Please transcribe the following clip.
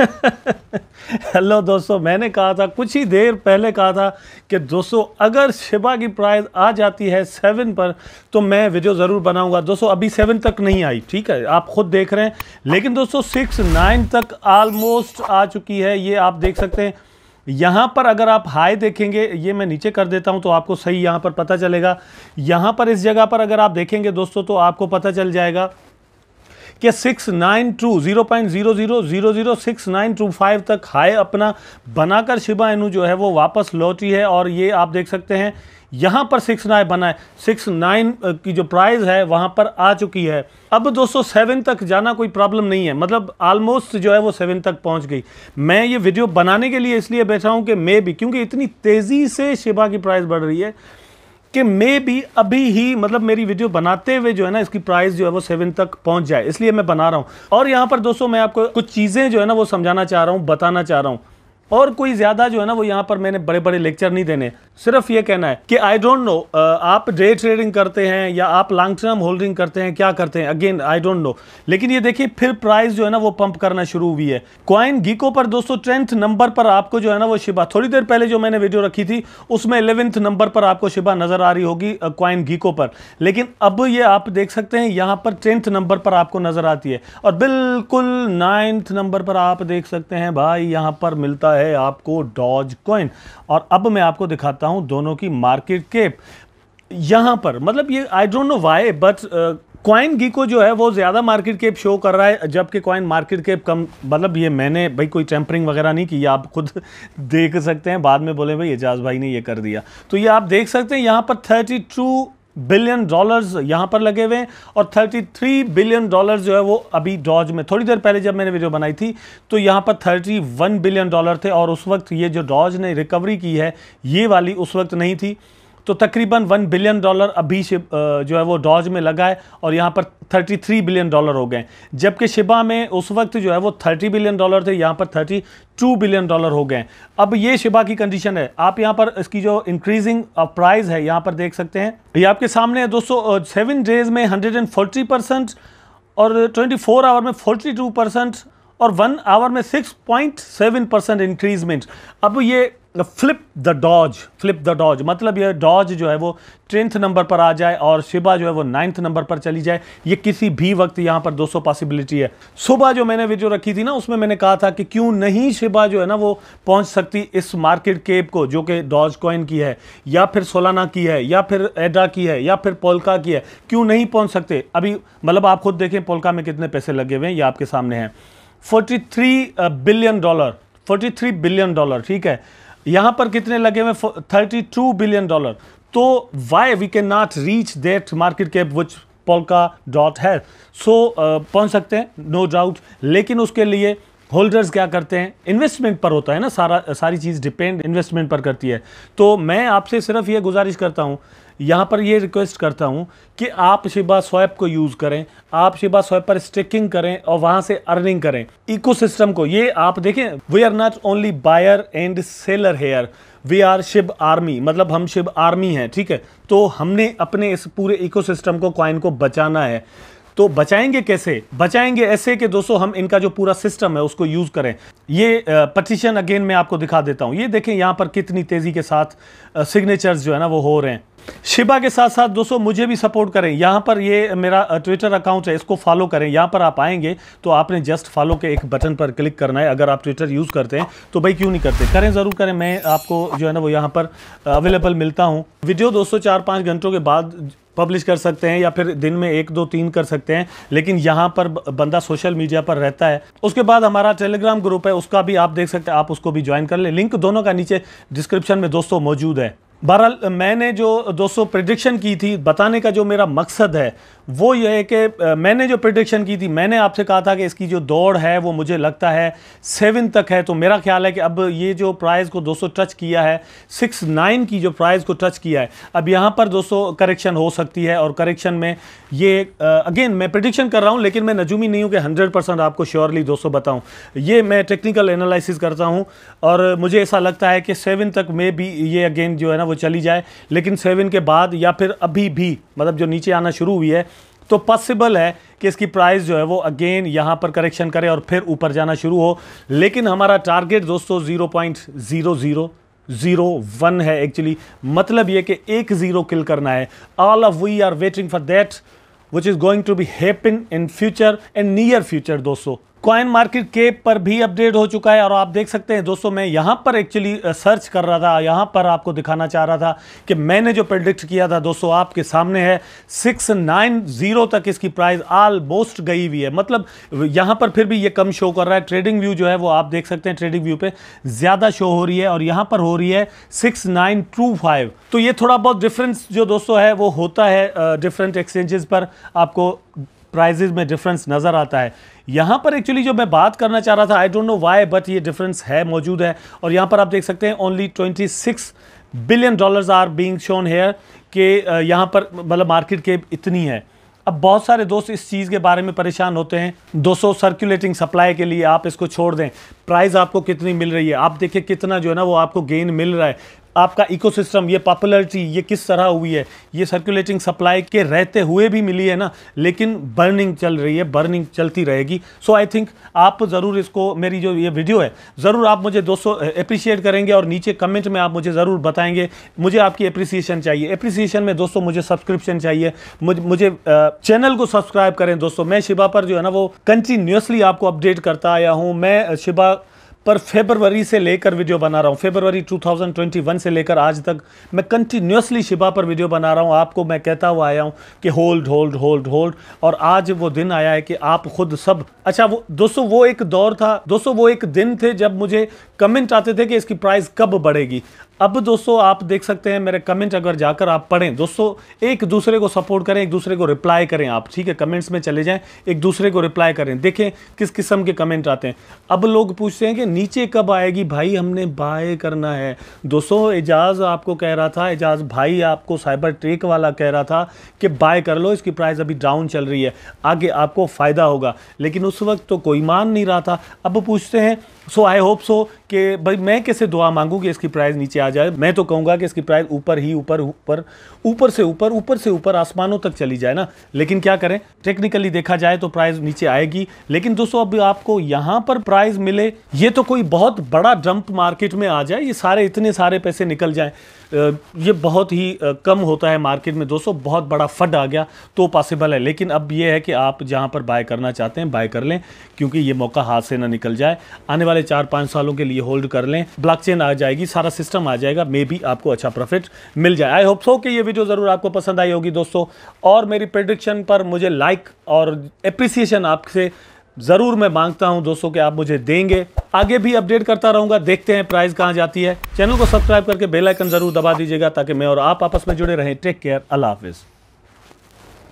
hello दोस्तों मैंने कहा था कुछ ही देर पहले कहा था कि दोस्तों अगर शिबा की प्राइस आ जाती है सेवन पर तो मैं वीडियो ज़रूर बनाऊंगा दोस्तों अभी सेवन तक नहीं आई ठीक है आप खुद देख रहे हैं लेकिन दोस्तों सिक्स नाइन तक आलमोस्ट आ चुकी है ये आप देख सकते हैं यहाँ पर अगर आप हाई देखेंगे ये मैं नीचे कर देता हूँ तो आपको सही यहाँ पर पता चलेगा यहाँ पर इस जगह पर अगर आप देखेंगे दोस्तों तो आपको पता चल जाएगा कि six nine two zero point zero zero zero zero six nine two five तक हाई अपना बनाकर शिबा इनू जो है वो वापस लौटी है और ये आप देख सकते हैं यहाँ पर सिक्स नाइन बना है सिक्स नाइन की जो प्राइस है वहाँ पर आ चुकी है अब दोस्तों सेवन तक जाना कोई प्रॉब्लम नहीं है मतलब ऑलमोस्ट जो है वो सेवन तक पहुँच गई मैं ये वीडियो बनाने के लिए इसलिए बैठा हूँ कि मे भी क्योंकि इतनी तेज़ी से शिबा की प्राइस बढ़ रही है कि मे भी अभी ही मतलब मेरी वीडियो बनाते हुए जो है ना इसकी प्राइस जो है वो सेवन तक पहुंच जाए इसलिए मैं बना रहा हूं और यहां पर दोस्तों मैं आपको कुछ चीज़ें जो है ना वो समझाना चाह रहा हूं बताना चाह रहा हूं और कोई ज़्यादा जो है ना वो यहाँ पर मैंने बड़े बड़े लेक्चर नहीं देने सिर्फ ये कहना है कि आई डोंट नो आप डे ट्रेडिंग करते हैं या आप लॉन्ग टर्म होल्डिंग करते हैं क्या करते हैं अगेन आई डोंट नो लेकिन ये देखिए फिर प्राइस जो है ना वो पंप करना शुरू हुई है क्वाइन गीको पर दोस्तों टेंथ नंबर पर आपको जो है ना वो शिबा थोड़ी देर पहले जो मैंने वीडियो रखी थी उसमें इलेवेंथ नंबर पर आपको शिबा नज़र आ रही होगी क्वाइन गीको पर लेकिन अब ये आप देख सकते हैं यहाँ पर टेंथ नंबर पर आपको नज़र आती है और बिल्कुल नाइन्थ नंबर पर आप देख सकते हैं भाई यहाँ पर मिलता है है आपको डॉज कॉइन और अब मैं आपको दिखाता हूं दोनों की मार्केट केप यहां पर मतलब ये I don't know why but CoinGecko जो है वो ज़्यादा मार्केट कैप शो कर रहा है जबकि क्वाइन मार्केट कैप कम मतलब ये मैंने भाई कोई टेम्परिंग वगैरह नहीं की आप खुद देख सकते हैं बाद में बोले भाई एजाज भाई ने ये कर दिया तो ये आप देख सकते हैं यहाँ पर थर्टी टू बिलियन डॉलर्स यहां पर लगे हुए हैं और 33 बिलियन डॉलर्स जो है वो अभी डॉज में थोड़ी देर पहले जब मैंने वीडियो बनाई थी तो यहां पर 31 बिलियन डॉलर थे और उस वक्त ये जो डॉज ने रिकवरी की है ये वाली उस वक्त नहीं थी तो तकरीबन वन बिलियन डॉलर अभी जो है वो डॉज में लगा है और यहाँ पर थर्टी थ्री बिलियन डॉलर हो गए जबकि शिबा में उस वक्त जो है वो थर्टी बिलियन डॉलर थे यहाँ पर थर्टी टू बिलियन डॉलर हो गए अब ये शिबा की कंडीशन है आप यहाँ पर इसकी जो इंक्रीजिंग प्राइस है यहाँ पर देख सकते हैं ये आपके सामने है दोस्तों सेवन डेज में हंड्रेड एंड फोर्टी परसेंट और ट्वेंटी फोर आवर में फोर्टी टू परसेंट और वन आवर में six point seven percent increasement अब ये flip the doge flip the doge मतलब यह डॉज जो है वो टेंथ नंबर पर आ जाए और शिबा जो है वो नाइन्थ नंबर पर चली जाए ये किसी भी वक्त यहाँ पर 200 पॉसिबिलिटी है सुबह जो मैंने वीडियो रखी थी ना उसमें मैंने कहा था कि क्यों नहीं शिबा जो है ना वो पहुँच सकती इस मार्केट केप को जो कि डॉज कॉइन की है या फिर सोलाना की है या फिर एडा की है या फिर पोलका की है क्यों नहीं पहुँच सकते अभी मतलब आप खुद देखें पोलका में कितने पैसे लगे हुए हैं ये आपके सामने हैं forty billion dollar forty billion dollar ठीक है यहां पर कितने लगे हुए थर्टी टू बिलियन डॉलर तो why we can not reach that market cap which polka dot है सो पहुंच सकते हैं नो no डाउट लेकिन उसके लिए होल्डर्स क्या करते हैं इन्वेस्टमेंट पर होता है ना सारा सारी चीज़ डिपेंड इन्वेस्टमेंट पर करती है तो मैं आपसे सिर्फ ये गुजारिश करता हूँ यहाँ पर ये रिक्वेस्ट करता हूँ कि आप शिबा स्वैप को यूज़ करें आप शिबा स्वैप पर स्टेकिंग करें और वहाँ से अर्निंग करें इकोसिस्टम को ये आप देखें we are not only buyer and seller here we are Shib army मतलब हम शिव आर्मी हैं ठीक है तो हमने अपने इस पूरे इकोसिस्टम को क्वाइन को बचाना है तो बचाएंगे कैसे बचाएंगे ऐसे कि दोस्तों हम इनका जो पूरा सिस्टम है उसको यूज़ करें ये पटिशन अगेन मैं आपको दिखा देता हूं ये देखें यहां पर कितनी तेज़ी के साथ सिग्नेचर्स जो है ना वो हो रहे हैं शिबा के साथ साथ दोस्तों मुझे भी सपोर्ट करें यहां पर ये मेरा ट्विटर अकाउंट है इसको फॉलो करें यहां पर आप आएंगे तो आपने जस्ट फॉलो के एक बटन पर क्लिक करना है अगर आप ट्विटर यूज़ करते हैं तो भाई क्यों नहीं करते करें ज़रूर करें मैं आपको जो है ना वो यहां पर अवेलेबल मिलता हूं वीडियो दोस्तों चार पांच घंटों के बाद पब्लिश कर सकते हैं या फिर दिन में एक दो तीन कर सकते हैं लेकिन यहाँ पर बंदा सोशल मीडिया पर रहता है उसके बाद हमारा टेलीग्राम ग्रुप है उसका भी आप देख सकते हैं आप उसको भी ज्वाइन कर लें लिंक दोनों का नीचे डिस्क्रिप्शन में दोस्तों मौजूद है बहरहाल मैंने जो दोस्तों प्रडिक्शन की थी बताने का जो मेरा मकसद है वो ये है कि मैंने जो प्रडिक्शन की थी मैंने आपसे कहा था कि इसकी जो दौड़ है वो मुझे लगता है सेवन तक है तो मेरा ख्याल है कि अब ये जो प्राइस को 200 टच किया है सिक्स नाइन की जो प्राइस को टच किया है अब यहाँ पर दोस्तों करेक्शन हो सकती है और करेक्शन में ये अगेन मैं प्रडिक्शन कर रहा हूँ लेकिन मैं नजूमी नहीं हूँ कि हंड्रेड आपको श्योरली दोस्तों बताऊँ ये मैं टेक्निकल एनालिसिस करता हूँ और मुझे ऐसा लगता है कि सेवन तक में भी ये अगेन जो है ना वो चली जाए लेकिन सेवन के बाद या फिर अभी भी मतलब जो नीचे आना शुरू हुई है तो पॉसिबल है कि इसकी प्राइस जो है वो अगेन यहाँ पर करेक्शन करे और फिर ऊपर जाना शुरू हो लेकिन हमारा टारगेट दोस्तों zero point zero zero zero one है एक्चुअली मतलब ये कि एक जीरो किल करना है all of we are waiting for that which is going to be happen in future and near future दोस्तों कॉइन मार्केट के पर भी अपडेट हो चुका है और आप देख सकते हैं दोस्तों मैं यहाँ पर एक्चुअली सर्च uh, कर रहा था यहाँ पर आपको दिखाना चाह रहा था कि मैंने जो प्रडिक्ट किया था दोस्तों आपके सामने है सिक्स नाइन ज़ीरो तक इसकी प्राइस आलमोस्ट गई हुई है मतलब यहाँ पर फिर भी ये कम शो कर रहा है ट्रेडिंग व्यू जो है वो आप देख सकते हैं ट्रेडिंग व्यू पर ज़्यादा शो हो रही है और यहाँ पर हो रही है सिक्स नाइन टू फाइव तो ये थोड़ा बहुत डिफरेंस जो दोस्तों है वो होता है डिफरेंट uh, एक्सचेंजेस पर आपको प्राइजेज में डिफरेंस नज़र आता है यहाँ पर एक्चुअली जो मैं बात करना चाह रहा था I don't know why but ये डिफरेंस है मौजूद है और यहाँ पर आप देख सकते हैं only twenty six billion dollars are being shown here के यहाँ पर मतलब मार्केट के इतनी है अब बहुत सारे दोस्त इस चीज़ के बारे में परेशान होते हैं सौ सर्कुलेटिंग सप्लाई के लिए आप इसको छोड़ दें प्राइस आपको कितनी मिल रही है आप देखिए कितना जो है ना वो आपको गेन मिल रहा है आपका इकोसिस्टम ये पॉपुलरिटी ये किस तरह हुई है ये सर्कुलेटिंग सप्लाई के रहते हुए भी मिली है ना लेकिन बर्निंग चल रही है बर्निंग चलती रहेगी सो आई थिंक आप ज़रूर इसको मेरी जो ये वीडियो है ज़रूर आप मुझे दोस्तों अप्रिशिएट करेंगे और नीचे कमेंट में आप मुझे ज़रूर बताएंगे मुझे आपकी अप्रिसिएशन चाहिए अप्रिसिएशन में दोस्तों मुझे सब्सक्रिप्शन चाहिए मुझे मुझे चैनल को सब्सक्राइब करें दोस्तों मैं शिवा पर जो है ना वो कंटिन्यूसली आपको अपडेट करता आया हूँ मैं शिवा पर फेबरवरी से लेकर वीडियो बना रहा हूँ फेबरवरी 2021 से लेकर आज तक मैं कंटिन्यूसली शिबा पर वीडियो बना रहा हूँ आपको मैं कहता हुआ आया हूँ कि होल्ड होल्ड होल्ड होल्ड और आज वो दिन आया है कि आप खुद सब अच्छा वो दोस्तों वो एक दौर था दोस्तों वो एक दिन थे जब मुझे कमेंट आते थे कि इसकी प्राइस कब बढ़ेगी अब दोस्तों आप देख सकते हैं मेरे कमेंट अगर जाकर आप पढ़ें दोस्तों एक दूसरे को सपोर्ट करें एक दूसरे को रिप्लाई करें आप ठीक है कमेंट्स में चले जाएं एक दूसरे को रिप्लाई करें देखें किस किस्म के कमेंट आते हैं अब लोग पूछते हैं कि नीचे कब आएगी भाई हमने बाय करना है दोस्तों एजाज़ आपको कह रहा था एजाज़ भाई आपको साइबर ट्रेक वाला कह रहा था कि बाय कर लो इसकी प्राइस अभी डाउन चल रही है आगे आपको फ़ायदा होगा लेकिन उस वक्त तो कोई मान नहीं रहा था अब पूछते हैं सो आई होप सो कि भाई मैं कैसे दुआ मांगू कि इसकी प्राइस नीचे आ जाए मैं तो कहूँगा कि इसकी प्राइस ऊपर ही ऊपर ऊपर ऊपर से ऊपर ऊपर से ऊपर आसमानों तक चली जाए ना लेकिन क्या करें टेक्निकली देखा जाए तो प्राइस नीचे आएगी लेकिन दोस्तों अभी आपको यहाँ पर प्राइस मिले ये तो कोई बहुत बड़ा जंप मार्केट में आ जाए ये सारे इतने सारे पैसे निकल जाए ये बहुत ही कम होता है मार्केट में दोस्तों बहुत बड़ा फट आ गया तो पॉसिबल है लेकिन अब ये है कि आप जहाँ पर बाय करना चाहते हैं बाय कर लें क्योंकि ये मौका हाथ से ना निकल जाए आने वाले चार पाँच सालों के लिए होल्ड कर लें ब्लॉकचेन आ जाएगी सारा सिस्टम आ जाएगा मे भी आपको अच्छा प्रॉफिट मिल जाए आई होप सो कि ये वीडियो ज़रूर आपको पसंद आई होगी दोस्तों और मेरी प्रडिक्शन पर मुझे लाइक और अप्रिसिएशन आपसे ज़रूर मैं मांगता हूं दोस्तों कि आप मुझे देंगे आगे भी अपडेट करता रहूंगा देखते हैं प्राइस कहाँ जाती है चैनल को सब्सक्राइब करके बेल आइकन जरूर दबा दीजिएगा ताकि मैं और आप आपस में जुड़े रहें टेक केयर अल्लाह हाफिज़